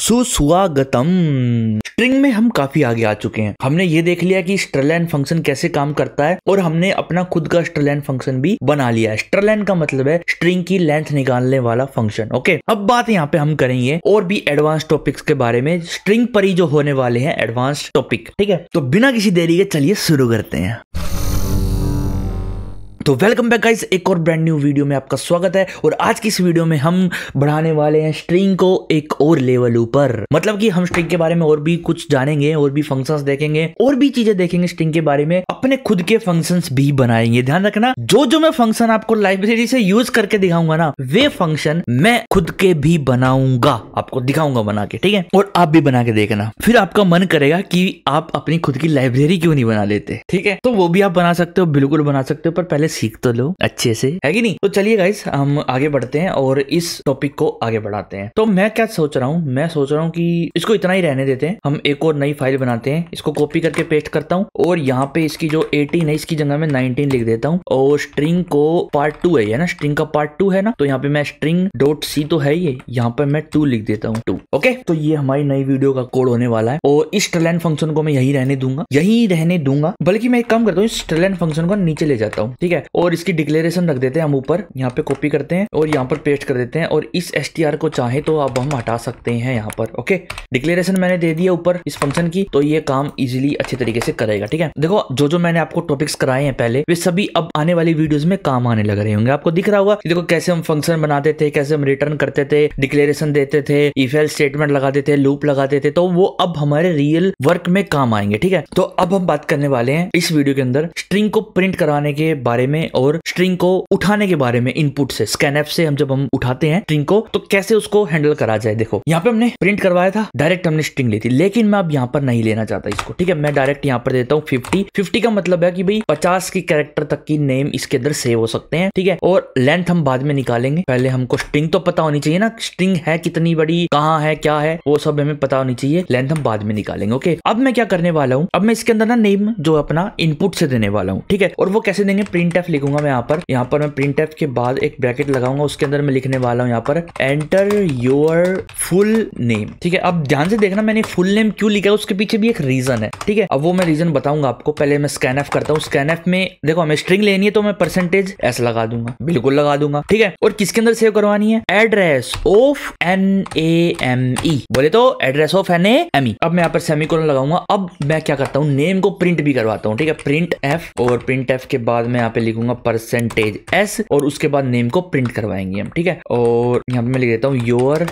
सुस्वागतम स्ट्रिंग में हम काफी आगे आ चुके हैं हमने ये देख लिया कि स्ट्रलैन फंक्शन कैसे काम करता है और हमने अपना खुद का स्ट्रलैन फंक्शन भी बना लिया है स्ट्रलैन का मतलब है स्ट्रिंग की लेंथ निकालने वाला फंक्शन ओके अब बात यहाँ पे हम करेंगे और भी एडवांस टॉपिक्स के बारे में स्ट्रिंग पर ही जो होने वाले हैं एडवांस टॉपिक ठीक है तो बिना किसी देरी के चलिए शुरू करते हैं तो वेलकम बैक गाइस एक और ब्रांड न्यू वीडियो में आपका स्वागत है और आज की इस वीडियो में हम बढ़ाने वाले हैं स्ट्रिंग को एक और लेवल ऊपर मतलब कि हम स्ट्रिंग के बारे में और भी कुछ जानेंगे और भी फंक्शंस देखेंगे और भी चीजें देखेंगे स्ट्रिंग के बारे में अपने खुद के फंक्शंस भी बनाएंगे ध्यान रखना जो जो मैं फंक्शन आपको लाइब्रेरी से यूज करके दिखाऊंगा ना वे फंक्शन मैं खुद के भी बनाऊंगा आपको दिखाऊंगा बना के ठीक है और आप भी बना के देखना फिर आपका मन करेगा कि आप अपनी खुद की लाइब्रेरी क्यों नहीं बना लेते ठीक है तो वो भी आप बना सकते हो बिल्कुल बना सकते हो पर पहले सीख तो लो अच्छे से है कि नहीं तो चलिए गाइस हम आगे बढ़ते हैं और इस टॉपिक को आगे बढ़ाते हैं तो मैं क्या सोच रहा हूँ मैं सोच रहा हूँ कि इसको इतना ही रहने देते हैं हम एक और नई फाइल बनाते हैं इसको कॉपी करके पेस्ट करता हूँ और यहाँ पे इसकी जो एटीन है इसकी जगह में नाइनटीन लिख देता हूँ और स्ट्रिंग को पार्ट टू है ना स्ट्रिंग का पार्ट टू है ना तो यहाँ पे मैं स्ट्रिंग डॉट सी तो है ही यहाँ पे मैं टू लिख देता हूँ टू ओके तो ये हमारी नई वीडियो का कोड होने वाला है और इस ट्रेलैंड फंक्शन को मैं यही रहने दूंगा यही रहने दूंगा बल्कि मैं एक काम करता हूँ इस ट्रेलैंड फंक्शन को नीचे ले जाता हूँ ठीक है और इसकी डिक्लेरेशन रख देते हैं हम ऊपर यहाँ पे कॉपी करते हैं और यहाँ पर पेस्ट कर देते हैं और इस एस को चाहे तो अब हम हटा सकते हैं यहाँ पर ओके डिक्लेरेशन मैंने दे दिया ऊपर इस फंक्शन की तो ये काम इजिली अच्छे तरीके से करेगा ठीक है देखो जो जो मैंने आपको टॉपिक्स कराए हैं पहले वे सभी अब आने वाली वीडियोज में काम आने लग रहे होंगे आपको दिख रहा होगा देखो कैसे हम फंक्शन बनाते थे कैसे हम रिटर्न करते थे डिक्लेरेशन देते थे इफेल स्टेटमेंट लगाते थे लूप लगाते थे तो वो अब हमारे रियल वर्क में काम आएंगे ठीक है तो अब हम बात करने वाले हैं इस वीडियो के अंदर स्ट्रिंग को प्रिंट कराने के बारे बारे में और स्ट्रिंग को उठाने के बारे में इनपुट से स्कैन एप से हम जब हम उठाते हैं स्ट्रिंग को तो कैसे उसको हैंडल करा जाए देखो यहाँ पे हमने प्रिंट करवाया था डायरेक्ट हमने स्ट्रिंग ली थी लेकिन मैं अब यहाँ पर नहीं लेना चाहता इसको ठीक है मैं डायरेक्ट यहाँ पर देता हूँ फिफ्टी फिफ्टी का मतलब है कि भाई पचास की कैरेक्टर तक की नेम इसके अंदर सेव हो सकते हैं ठीक है और लेंथ हम बाद में निकालेंगे पहले हमको स्ट्रिंग तो पता होनी चाहिए ना स्ट्रिंग है कितनी बड़ी कहाँ है क्या है वो सब हमें पता होनी चाहिए लेंथ हम बाद में निकालेंगे ओके अब मैं क्या करने वाला हूँ अब मैं इसके अंदर ना नेम जो अपना इनपुट से देने वाला हूँ ठीक है और वो कैसे देंगे प्रिंट प्रिंट एफ लिखूंगा मैं यहाँ पर यहाँ पर मैं प्रिंट एफ के बाद एक ब्रैकेट लगाऊंगा उसके अंदर मैं लिखने वाला हूँ यहाँ पर एंटर योर फुल नेम ठीक है अब ध्यान से देखना मैंने फुल नेम क्यों लिखा है उसके पीछे भी एक रीजन है ठीक है अब वो मैं रीजन बताऊंगा आपको पहले मैं स्कैन एफ करता हूँ स्कैन एफ में देखो हमें स्ट्रिंग लेनी है तो मैं परसेंटेज ऐसा लगा दूंगा बिल्कुल लगा दूंगा ठीक है और किसके अंदर सेव करवानी है address of N A M E बोले तो address of N A M E अब मैं यहाँ पर सेमी कोलन लगाऊंगा अब मैं क्या करता हूँ नेम को प्रिंट भी करवाता हूँ ठीक है प्रिंट एफ और प्रिंट एफ के बाद मैं यहाँ पे लिखूंगा परसेंटेज एस और उसके बाद नेम को प्रिंट करवाएंगे हम ठीक है और यहाँ पे मैं लिख देता हूँ योर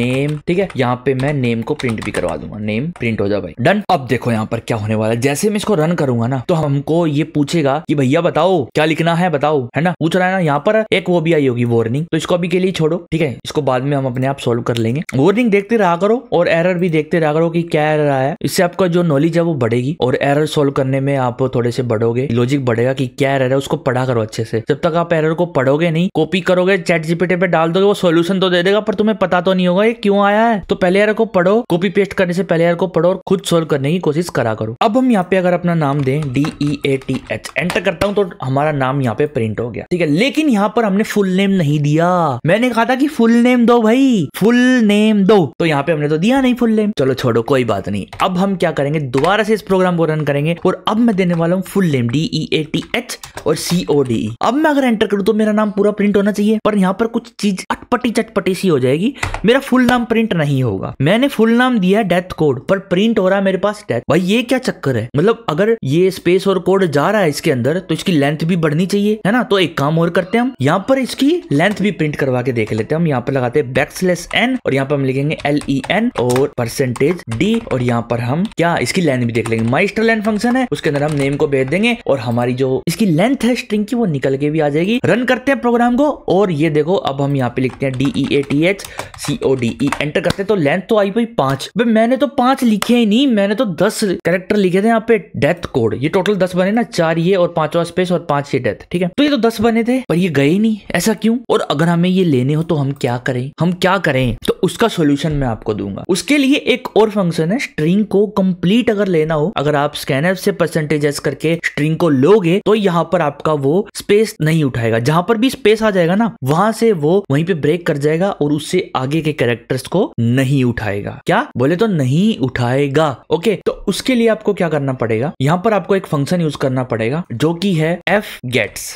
नेम ठीक है यहाँ पे मैं नेम को प्रिंट भी करवा दूंगा नेम प्रिंट हो जाए भाई डन अब देखो यहाँ पर क्या होने वाला है जैसे मैं इसको रन करूंगा ना तो हमको ये पूछेगा कि भैया बताओ क्या लिखना है बताओ है ना पूछ रहा है ना यहाँ पर एक वो भी आई होगी वार्निंग तो इसको अभी के लिए छोड़ो ठीक है इसको बाद में हम अपने आप सोल्व कर लेंगे वार्निंग देखते रहा करो और एरर भी देखते रहा करो कि क्या एरर आया इससे आपका जो नॉलेज है वो बढ़ेगी और एरर सोल्व करने में आप थोड़े से बढ़ोगे लॉजिक बढ़ेगा कि क्या एरर है उसको पढ़ा करो अच्छे से जब तक आप एरर को पढ़ोगे नहीं कॉपी करोगे चैट जीपीटी पे डाल दोगे वो सोल्यूशन तो दे देगा पर तुम्हें पता तो नहीं होगा ये क्यों आया है तो पहले एरर को पढ़ो कॉपी पेस्ट करने से पहले एरर को पढ़ो और खुद सोल्व करने की कोशिश करा करो अब हम यहाँ पे अगर अपना नाम दें D E A T H enter करता हूँ तो हमारा नाम यहाँ पे प्रिंट हो गया ठीक है लेकिन यहाँ पर हमने फुल नेम नहीं दिया मैंने कहा था कि फुल नेम दो भाई फुल नेम दो तो यहाँ पे हमने तो दिया नहीं फुल नेम चलो छोड़ो कोई बात नहीं अब हम क्या करेंगे दोबारा से इस प्रोग्राम को रन करेंगे और अब मैं देने वाला हूँ full name D E A T H और C सीओडी e. अब मैं अगर एंटर करूँ तो मेरा नाम पूरा प्रिंट होना चाहिए पर यहाँ पर कुछ चीज अटपटी चटपटी सी हो जाएगी मेरा फुल नाम प्रिंट नहीं होगा मैंने फुल नाम दिया डेथ कोड पर प्रिंट हो रहा है मेरे पास डेथ भाई ये क्या चक्कर है मतलब अगर ये स्पेस और कोड जा रहा है इसके अंदर तो इसकी लेंथ भी बढ़नी चाहिए है ना तो एक काम और करते हैं हम यहाँ पर इसकी लेंथ भी प्रिंट करवा के देख लेते हैं हम यहाँ पर लगाते हैं बैक्सलेस एन और यहाँ पर हम लिखेंगे एल ई एन और परसेंटेज डी और यहाँ पर हम क्या इसकी लेंथ भी देख लेंगे माइस्टर लेंथ फंक्शन है उसके अंदर हम नेम को भेज देंगे और हमारी जो इसकी लेंथ है स्ट्रिंग की वो निकल के भी आ जाएगी रन करते हैं प्रोग्राम को और ये देखो अब हम यहाँ पे लिखते हैं D E A T H C O D E enter करते हैं तो लेंथ तो आई भाई पांच भाई मैंने तो पांच लिखे ही नहीं मैंने तो दस कैरेक्टर लिखे थे यहाँ पे डेथ कोड ये टोटल दस बने ना चार ये और पांचवा स्पेस और पांच ये डेथ ठीक है तो ये तो दस बने थे पर ये गए नहीं ऐसा क्यों और अगर हमें ये लेने हो तो हम क्या करें हम क्या करें तो उसका सोल्यूशन मैं आपको दूंगा उसके लिए एक और फंक्शन है स्ट्रिंग को कंप्लीट अगर लेना हो अगर आप स्कैनर से परसेंटेज करके स्ट्रिंग को लोगे तो यहाँ पर आपका का वो स्पेस नहीं उठाएगा जहां पर भी स्पेस आ जाएगा ना वहां से वो वहीं पे ब्रेक कर जाएगा और उससे आगे के कैरेक्टर्स को नहीं उठाएगा क्या बोले तो नहीं उठाएगा ओके तो उसके लिए आपको क्या करना पड़ेगा यहाँ पर आपको एक फंक्शन यूज करना पड़ेगा जो की है एफ गेट्स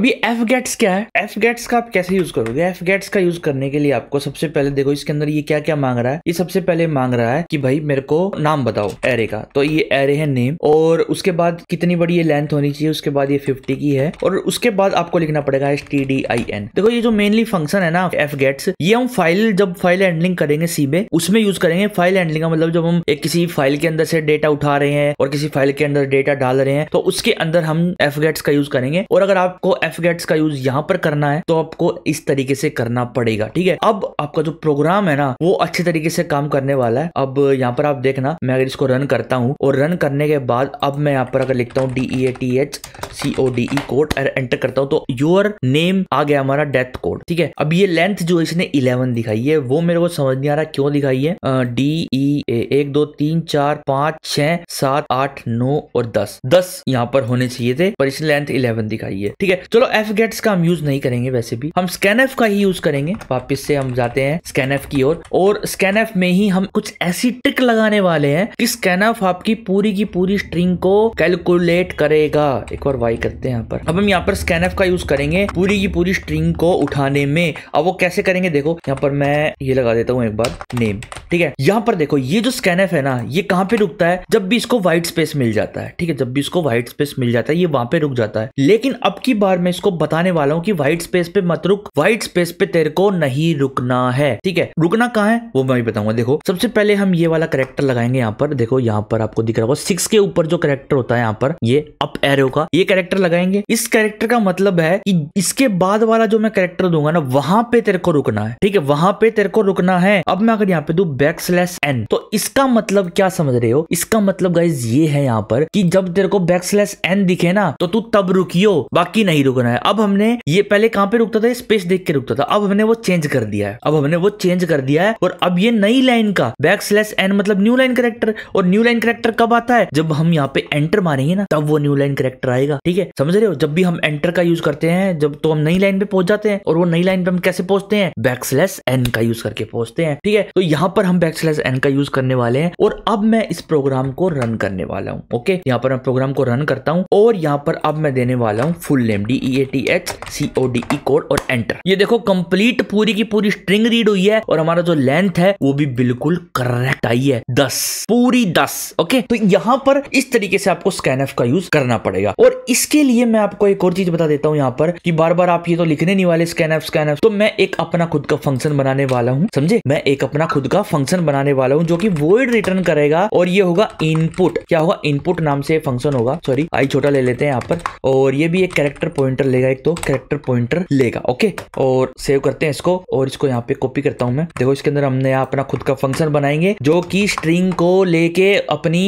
अभी एफ गेट्स क्या है एफ गेट्स का आप कैसे यूज करोगे एफ गेट्स का यूज करने के लिए आपको सबसे पहले देखो इसके अंदर ये क्या क्या मांग रहा है ये सबसे पहले मांग रहा है कि भाई मेरे को नाम बताओ एरे का तो ये एरे है नेम और उसके बाद कितनी बड़ी ये लेंथ होनी चाहिए उसके बाद ये फिफ्टी की है है और उसके बाद आपको लिखना पड़ेगा S T D I N देखो ये जो मेनली फंक्शन है ना एफ गेट्स ये हम फाइल जब फाइल हैंडलिंग करेंगे सी में उसमें यूज करेंगे फाइल हैंडलिंग का मतलब जब हम एक किसी फाइल के अंदर से डेटा उठा रहे हैं और किसी फाइल के अंदर डेटा डाल रहे हैं तो उसके अंदर हम एफ गेट्स का यूज करेंगे और अगर आपको एफ गेट्स का यूज यहाँ पर करना है तो आपको इस तरीके से करना पड़ेगा ठीक है अब आपका जो प्रोग्राम है ना वो अच्छे तरीके से काम करने वाला है अब यहाँ पर आप देखना मैं अगर इसको रन करता हूँ और रन करने के बाद अब मैं यहाँ पर अगर लिखता हूँ D E A T H C O D D code enter करता हूं तो योर नेम आ गया हमारा डेथ कोड ठीक है अब ये लेंथ जो इसने इलेवन दिखाई है वो मेरे को समझ नहीं आ रहा क्यों दिखाई है डी ई ए एक दो तीन चार पांच छह सात आठ नौ और दस दस यहाँ पर होने चाहिए थे पर इसने लेंथ इलेवन दिखाई है ठीक है चलो एफ गेट्स का हम यूज नहीं करेंगे वैसे भी हम स्कैन एफ का ही यूज करेंगे वापिस से हम जाते हैं स्कैन एफ की ओर और स्कैन एफ में ही हम कुछ ऐसी ट्रिक लगाने वाले हैं कि स्कैन एफ आपकी पूरी की पूरी स्ट्रिंग को कैलकुलेट करेगा एक बार वाई करते हैं पर अब हम यहाँ पर स्कैन एफ का यूज करेंगे पूरी की पूरी स्ट्रिंग को उठाने में अब वो कैसे करेंगे देखो यहाँ पर मैं ये लगा देता हूँ एक बार नेम ठीक है यहाँ पर देखो ये जो स्कैन एफ है ना ये कहाँ पे रुकता है जब भी इसको व्हाइट स्पेस मिल जाता है ठीक है जब भी इसको व्हाइट स्पेस मिल जाता है ये वहां पे रुक जाता है लेकिन अब की बार मैं इसको बताने वाला हूँ कि व्हाइट स्पेस पे मत रुक व्हाइट स्पेस पे तेरे को नहीं रुकना है ठीक है रुकना कहाँ है वो मैं भी बताऊंगा देखो सबसे पहले हम ये वाला करेक्टर लगाएंगे यहाँ पर देखो यहाँ पर आपको दिख रहा होगा सिक्स के ऊपर जो करेक्टर होता है यहाँ पर ये अप एरो का ये करेक्टर लगाएंगे है इस कैरेक्टर का मतलब है कि इसके बाद वाला जो मैं कैरेक्टर दूंगा ना वहां पे तेरे को रुकना है ठीक है वहां पे तेरे को रुकना है अब मैं अगर यहाँ पे दू बैक स्लैश एन तो इसका मतलब क्या समझ रहे हो इसका मतलब गाइज ये है यहाँ पर कि जब तेरे को बैक स्लैश एन दिखे ना तो तू तब रुकियो बाकी नहीं रुकना है अब हमने ये पहले कहाँ पे रुकता था स्पेस देख के रुकता था अब हमने वो चेंज कर दिया है अब हमने वो चेंज कर दिया है और अब ये नई लाइन का बैक स्लैश एन मतलब न्यू लाइन करेक्टर और न्यू लाइन करेक्टर कब आता है जब हम यहाँ पे एंटर मारेंगे ना तब वो न्यू लाइन करेक्टर आएगा ठीक है समझ रहे हो हो जब भी हम एंटर का यूज करते हैं जब तो हम नई लाइन पे पहुंच जाते हैं और वो नई लाइन पे हम कैसे पहुंचते हैं बैक स्लैश एन का यूज करके पहुंचते हैं ठीक है तो यहाँ पर हम बैक स्लैश एन का यूज करने वाले हैं और अब मैं इस प्रोग्राम को रन करने वाला हूँ ओके यहाँ पर मैं प्रोग्राम को रन करता हूँ और यहाँ पर अब मैं देने वाला हूँ full name D E A T H C O D E code और एंटर ये देखो कंप्लीट पूरी की पूरी स्ट्रिंग रीड हुई है और हमारा जो लेंथ है वो भी बिल्कुल करेक्ट आई है दस पूरी दस ओके तो यहाँ पर इस तरीके से आपको स्कैन एफ का यूज करना पड़ेगा और इसके लिए मैं मैं आपको एक और चीज बता देता हूँ यहाँ पर कि बार बार आप ये तो लिखने नहीं वाले स्कैन एफ स्कैन एफ तो मैं एक अपना खुद का फंक्शन बनाने वाला हूँ समझे मैं एक अपना खुद का फंक्शन बनाने वाला हूँ जो की वोइड रिटर्न करेगा और ये होगा इनपुट क्या होगा इनपुट नाम से फंक्शन होगा सॉरी आई छोटा ले लेते हैं यहाँ पर और ये भी एक कैरेक्टर पॉइंटर लेगा एक तो कैरेक्टर पॉइंटर लेगा ओके और सेव करते हैं इसको और इसको यहाँ पे कॉपी करता हूँ मैं देखो इसके अंदर हमने यहाँ अपना खुद का फंक्शन बनाएंगे जो कि स्ट्रिंग को लेके अपनी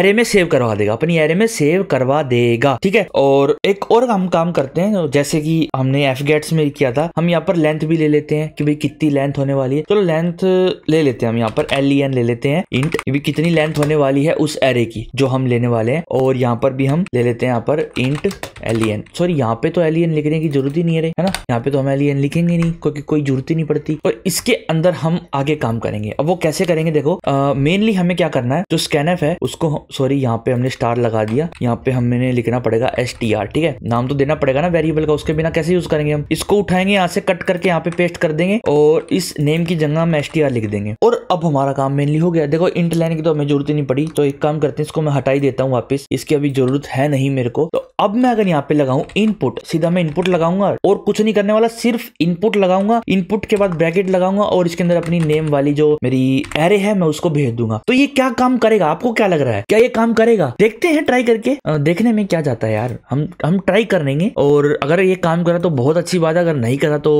एरे में सेव करवा देगा अपनी एरे में सेव करवा देगा ठीक है और एक और हम काम करते हैं जैसे कि हमने एफ गेट्स में किया था हम यहाँ पर लेंथ भी ले लेते हैं कि भाई कितनी लेंथ होने वाली है चलो लेंथ ले लेते हैं हम यहाँ पर एल ई एन ले लेते हैं इंट भी कितनी लेंथ होने वाली है उस एरे की जो हम लेने वाले हैं और यहाँ पर भी हम ले लेते हैं यहाँ पर इंट एलियन सॉरी यहाँ पे तो एलियन e लिखने की जरूरत ही नहीं है है ना यहाँ पे तो हम एलियन e लिखेंगे नहीं क्योंकि कोई जरूरत ही नहीं पड़ती और इसके अंदर हम आगे काम करेंगे अब वो कैसे करेंगे देखो मेनली हमें क्या करना है जो स्कैनएफ है उसको सॉरी यहाँ पे हमने स्टार लगा दिया यहाँ पे हमने लिखना पड़ेगा एस टी आर ठीक है नाम तो देना पड़ेगा ना वेरिएबल का उसके बिना कैसे यूज करेंगे हम इसको उठाएंगे यहाँ से कट करके यहाँ पे पेस्ट कर देंगे और इस नेम की जगह हम एस लिख देंगे और अब हमारा काम मेनली हो गया देखो इंट लाइन की तो हमें जरूरत ही नहीं पड़ी तो एक काम करते हैं इसको मैं हटाई देता हूँ वापिस इसकी अभी जरूरत है नहीं मेरे को तो अब मैं अगर यहाँ पे लगाऊ इनपुट सीधा मैं इनपुट लगाऊंगा और कुछ नहीं करने वाला सिर्फ इनपुट लगाऊंगा इनपुट के बाद ब्रैकेट लगाऊंगा और इसके अंदर अपनी नेम वाली जो मेरी एरे है मैं उसको भेज दूंगा तो ये क्या काम करेगा आपको क्या लग रहा है क्या ये काम करेगा देखते हैं ट्राई करके आ, देखने में क्या जाता है यार हम हम ट्राई कर लेंगे और अगर ये काम करा तो बहुत अच्छी बात है अगर नहीं करा तो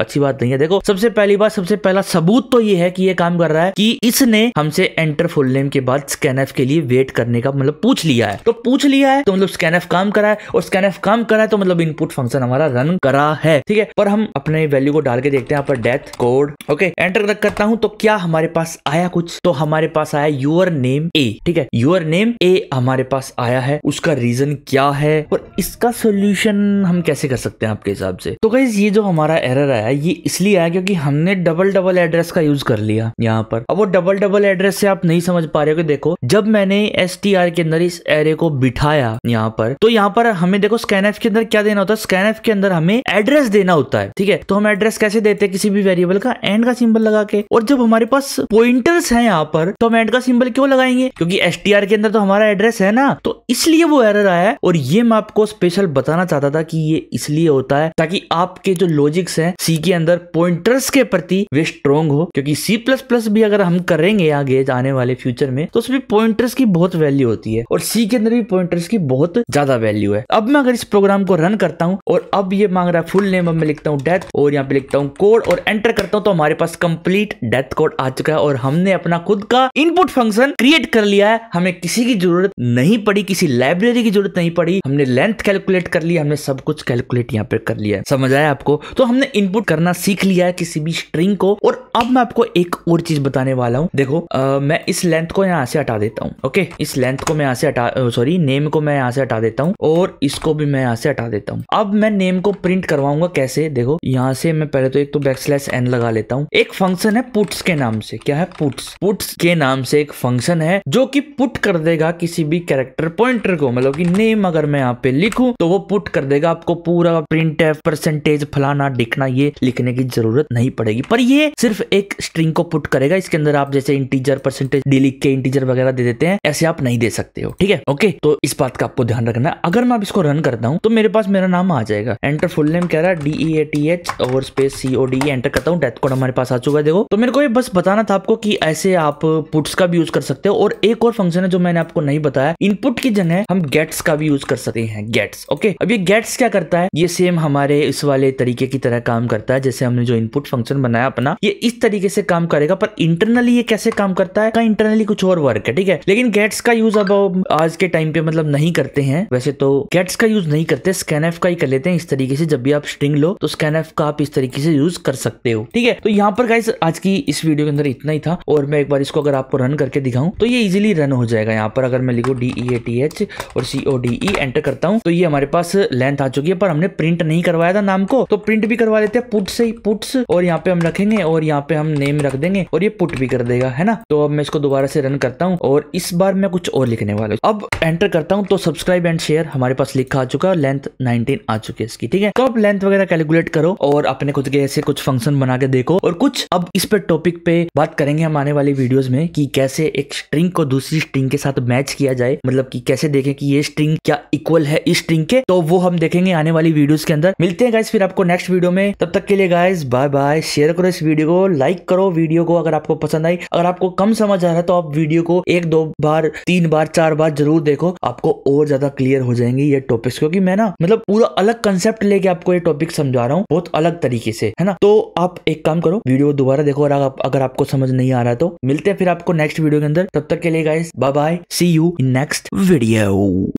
अच्छी बात नहीं है देखो सबसे पहली बात सबसे पहला सबूत तो ये है कि ये काम कर रहा है कि इसने हमसे एंटर फुल नेम के बाद स्कैनएफ के लिए वेट करने का मतलब पूछ लिया है तो पूछ लिया है तो मतलब स्कैनएफ काम करा है और एफ काम करा है तो मतलब इनपुट फंक्शन हमारा रन करा है ठीक है पर हम अपने वैल्यू को डाल के देखते हैं पर डेथ कोड ओके एंटर करता हूँ तो क्या हमारे पास आया कुछ तो हमारे पास आया यूर नेम ए ठीक है यूर नेम ए हमारे पास आया है उसका रीजन क्या है और इस इसका सोल्यूशन हम कैसे कर सकते हैं आपके हिसाब से तो गाइज ये जो हमारा एरर आया ये इसलिए आया क्योंकि हमने डबल डबल एड्रेस का यूज कर लिया यहाँ पर अब वो डबल डबल एड्रेस से आप नहीं समझ पा रहे हो देखो जब मैंने एस के अंदर इस एरे को बिठाया यहाँ पर तो यहाँ पर हमें देखो स्कैन के अंदर क्या देना होता है स्कैन के अंदर हमें एड्रेस देना होता है ठीक है तो हम एड्रेस कैसे देते हैं किसी भी वेरिएबल का एंड का सिंबल लगा के और जब हमारे पास पॉइंटर्स है यहाँ पर तो हम एंड का सिंबल क्यों लगाएंगे क्योंकि एस के अंदर तो हमारा एड्रेस है ना तो इसलिए वो एरर आया है और ये मैं आपको स्पेशल बताना चाहता था कि ये इसलिए होता है ताकि आपके जो लॉजिक्स हैं सी के अंदर पॉइंटर्स के प्रति वे स्ट्रॉन्ग हो क्योंकि सी प्लस प्लस भी अगर हम करेंगे आगे आने वाले फ्यूचर में तो उसमें पॉइंटर्स की बहुत वैल्यू होती है और सी के अंदर भी पॉइंटर्स की बहुत ज्यादा वैल्यू है अब मैं अगर इस प्रोग्राम को रन करता हूँ और अब ये मांग रहा है फुल नेम अब मैं लिखता हूँ डेथ और यहाँ पे लिखता हूँ कोड और एंटर करता हूँ तो हमारे पास कंप्लीट डेथ कोड आ चुका है और हमने अपना खुद का इनपुट फंक्शन क्रिएट कर लिया है हमें किसी की जरूरत नहीं पड़ी किसी लाइब्रेरी की जरूरत नहीं पड़ी हमने लेंथ लेंथ कैलकुलेट कर लिया हमने सब कुछ कैलकुलेट यहाँ पे कर लिया समझ आया आपको तो हमने इनपुट करना सीख लिया है किसी भी स्ट्रिंग को और अब मैं आपको एक और चीज बताने वाला हूँ देखो आ, मैं इस लेंथ को यहाँ से हटा देता हूँ ओके इस लेंथ को मैं यहाँ से हटा सॉरी नेम को मैं यहाँ से हटा देता हूँ और इसको भी मैं यहाँ से हटा देता हूँ अब मैं नेम को प्रिंट करवाऊंगा कैसे देखो यहाँ से मैं पहले तो एक तो बैक स्लैश एन लगा लेता हूँ एक फंक्शन है पुट्स के नाम से क्या है पुट्स पुट्स के नाम से एक फंक्शन है जो की पुट कर देगा किसी भी कैरेक्टर पॉइंटर को मतलब की नेम अगर मैं यहाँ पे लिखूं तो वो पुट कर देगा आपको पूरा प्रिंट परसेंटेज फलाना दिखना ये लिखने की जरूरत नहीं पड़ेगी पर ये सिर्फ एक स्ट्रिंग को पुट करेगा इसके अंदर आप जैसे इंटीजर परसेंटेज डी लिख के इंटीजर वगैरह दे देते हैं ऐसे आप नहीं दे सकते हो ठीक है ओके तो इस बात का आपको ध्यान रखना है अगर मैं आप इसको रन करता हूँ तो मेरे पास मेरा नाम आ जाएगा एंटर फुल नेम कह रहा है डी ए टी एच और स्पेस सी ओ डी एंटर करता हूँ डेथ कोड हमारे पास आ चुका है देखो तो मेरे को ये बस बताना था आपको कि ऐसे आप पुट्स का भी यूज कर सकते हो और एक और फंक्शन है जो मैंने आपको नहीं बताया इनपुट की जगह हम गेट्स का भी यूज कर सकते हैं गेट्स ओके अब ये गेट्स क्या करता है ये सेम हमारे इस वाले तरीके की तरह काम करता है जैसे हमने जो इनपुट फंक्शन बनाया अपना ये इस तरीके से काम करेगा पर इंटरनली ये कैसे काम करता है का इंटरनली कुछ और वर्क है ठीक है लेकिन गेट्स का यूज अब आज के टाइम पे मतलब नहीं करते हैं वैसे तो गेट्स का यूज नहीं करते स्कैन एफ का ही कर लेते हैं इस तरीके से जब भी आप स्ट्रिंग लो तो स्कैन एफ का आप इस तरीके से यूज कर सकते हो ठीक है तो यहाँ पर गाइस आज की इस वीडियो के अंदर इतना ही था और मैं एक बार इसको अगर आपको रन करके दिखाऊं तो ये इजिली रन हो जाएगा यहाँ पर अगर मैं लिखू D E e A T H और C O D E enter करता हूँ तो ये हमारे पास लेंथ आ चुकी है पर हमने प्रिंट नहीं करवाया था नाम को तो प्रिंट भी करवा लेते हैं पुट से ही पुट्स और यहाँ पे हम रखेंगे और यहाँ पे हम नेम रख देंगे और ये पुट भी कर देगा है ना तो अब मैं इसको दोबारा से रन करता हूँ और इस बार मैं कुछ और लिखने वाला हूँ अब एंटर करता हूँ तो सब्सक्राइब एंड शेयर हमारे पास लिखा आ चुका है लेंथ नाइनटीन आ चुकी है इसकी ठीक है तो अब लेंथ वगैरह कैलकुलेट करो और अपने खुद के ऐसे कुछ फंक्शन बना के देखो और कुछ अब इस पर टॉपिक पे बात करेंगे हम आने वाली वीडियो में कि कैसे एक स्ट्रिंग को दूसरी स्ट्रिंग के साथ मैच किया जाए मतलब कि कैसे देखें कि ये स्ट्रिंग क्या इक्वल है इस स्ट्रिंग के तो वो हम देखेंगे आने वाली वीडियोस के अंदर मिलते हैं गाइस फिर आपको नेक्स्ट वीडियो में तब तक के लिए गाइस बाय बाय शेयर करो इस वीडियो को लाइक करो वीडियो को अगर आपको पसंद आई अगर आपको कम समझ आ रहा है तो आप वीडियो को एक दो बार तीन बार चार बार जरूर देखो आपको और ज्यादा क्लियर हो जाएंगे ये टॉपिक्स क्योंकि मैं ना मतलब पूरा अलग कंसेप्ट लेके आपको ये टॉपिक समझा रहा हूँ बहुत अलग तरीके से है ना तो आप एक काम करो वीडियो दोबारा देखो और अगर आपको समझ नहीं आ रहा तो मिलते हैं फिर आपको नेक्स्ट वीडियो के अंदर तब तक के लिए guys bye bye see you in next video